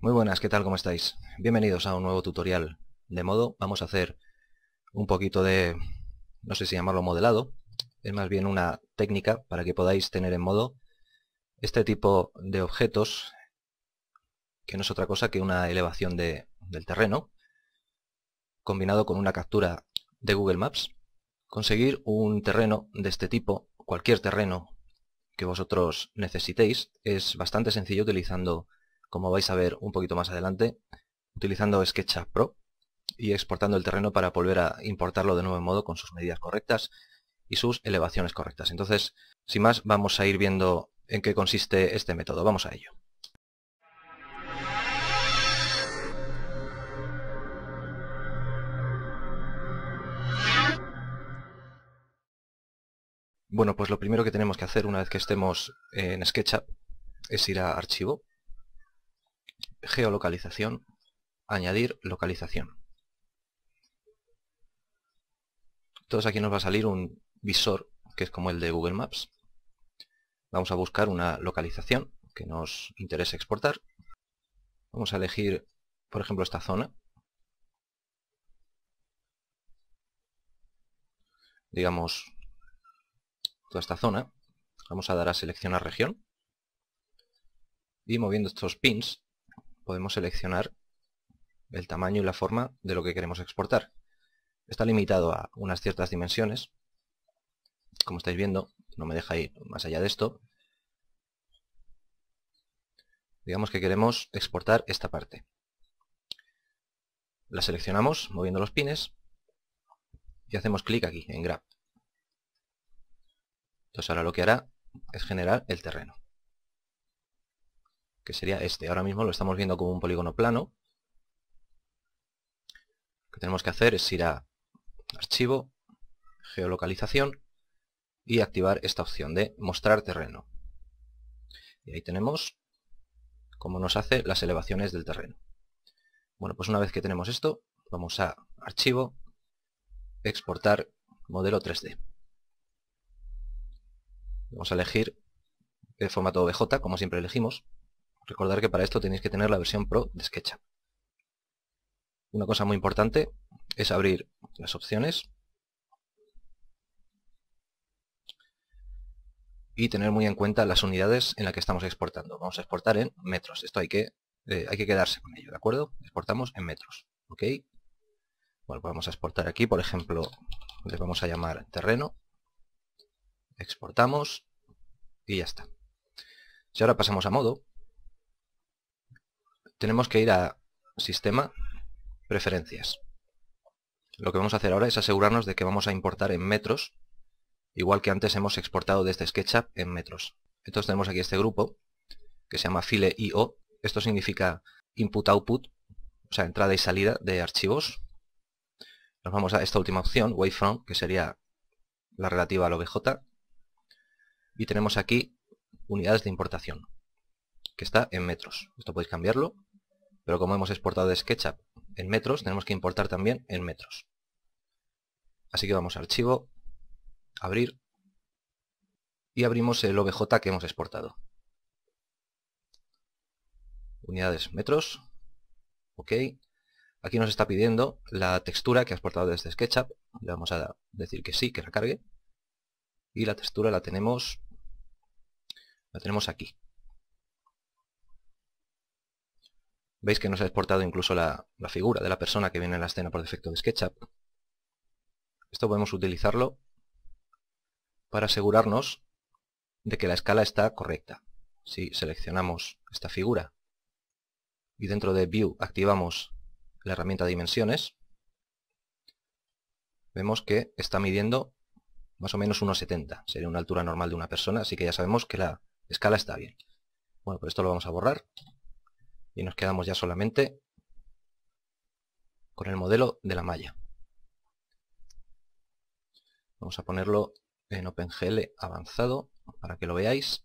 Muy buenas, ¿qué tal? ¿Cómo estáis? Bienvenidos a un nuevo tutorial de modo. Vamos a hacer un poquito de, no sé si llamarlo modelado, es más bien una técnica para que podáis tener en modo este tipo de objetos, que no es otra cosa que una elevación del terreno, combinado con una captura de Google Maps. Conseguir un terreno de este tipo, cualquier terreno que vosotros necesitéis, es bastante sencillo utilizando como vais a ver un poquito más adelante, utilizando SketchUp Pro y exportando el terreno para volver a importarlo de nuevo en modo con sus medidas correctas y sus elevaciones correctas. Entonces, sin más, vamos a ir viendo en qué consiste este método. Vamos a ello. Bueno, pues lo primero que tenemos que hacer una vez que estemos en SketchUp es ir a Archivo, geolocalización, añadir localización. Entonces aquí nos va a salir un visor que es como el de Google Maps. Vamos a buscar una localización que nos interese exportar. Vamos a elegir, por ejemplo, esta zona. Digamos, toda esta zona. Vamos a dar a seleccionar región. Y moviendo estos pins podemos seleccionar el tamaño y la forma de lo que queremos exportar. Está limitado a unas ciertas dimensiones. Como estáis viendo, no me deja ir más allá de esto. Digamos que queremos exportar esta parte. La seleccionamos moviendo los pines y hacemos clic aquí en Grab. Entonces ahora lo que hará es generar el terreno que sería este. Ahora mismo lo estamos viendo como un polígono plano. Lo que tenemos que hacer es ir a Archivo, Geolocalización y activar esta opción de Mostrar terreno. Y ahí tenemos cómo nos hace las elevaciones del terreno. Bueno, pues una vez que tenemos esto, vamos a Archivo, Exportar modelo 3D. Vamos a elegir el formato OBJ, como siempre elegimos. Recordar que para esto tenéis que tener la versión Pro de SketchUp. Una cosa muy importante es abrir las opciones y tener muy en cuenta las unidades en las que estamos exportando. Vamos a exportar en metros. Esto hay que, eh, hay que quedarse con ello, ¿de acuerdo? Exportamos en metros. ¿Ok? Pues vamos a exportar aquí, por ejemplo, le vamos a llamar terreno. Exportamos y ya está. Si ahora pasamos a modo, tenemos que ir a Sistema, Preferencias. Lo que vamos a hacer ahora es asegurarnos de que vamos a importar en metros, igual que antes hemos exportado desde este SketchUp en metros. Entonces tenemos aquí este grupo, que se llama File IO. Esto significa input-output, o sea, entrada y salida de archivos. Nos vamos a esta última opción, wavefront, que sería la relativa al OBJ. Y tenemos aquí unidades de importación, que está en metros. Esto podéis cambiarlo pero como hemos exportado de SketchUp en metros, tenemos que importar también en metros. Así que vamos a archivo, abrir y abrimos el OBJ que hemos exportado. Unidades, metros, ok. Aquí nos está pidiendo la textura que ha exportado desde SketchUp. Le vamos a decir que sí, que la cargue. Y la textura la tenemos, la tenemos aquí. Veis que nos ha exportado incluso la, figura de la persona que viene en la escena por defecto de SketchUp. Esto podemos utilizarlo para asegurarnos de que la escala está correcta. Si seleccionamos esta figura y dentro de View activamos la herramienta Dimensiones, vemos que está midiendo más o menos 1,70. Sería una altura normal de una persona, así que ya sabemos que la escala está bien. Bueno, por pues esto lo vamos a borrar y nos quedamos ya solamente con el modelo de la malla. Vamos a ponerlo en OpenGL avanzado para que lo veáis.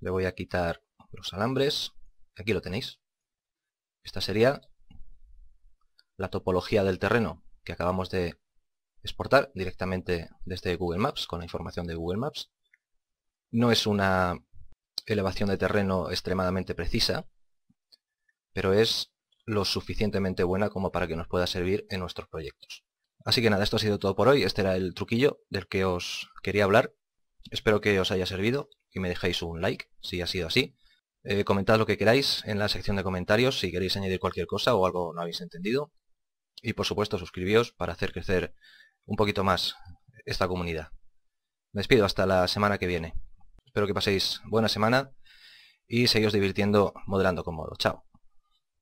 Le voy a quitar los alambres. Aquí lo tenéis. Esta sería la topología del terreno que acabamos de exportar directamente desde Google Maps con la información de Google Maps. No es una elevación de terreno extremadamente precisa, pero es lo suficientemente buena como para que nos pueda servir en nuestros proyectos. Así que nada, esto ha sido todo por hoy. Este era el truquillo del que os quería hablar. Espero que os haya servido y me dejéis un like si ha sido así. Eh, comentad lo que queráis en la sección de comentarios si queréis añadir cualquier cosa o algo no habéis entendido. Y por supuesto suscribíos para hacer crecer un poquito más esta comunidad. Me despido hasta la semana que viene. Espero que paséis buena semana y seguís divirtiendo modelando con modo. Chao.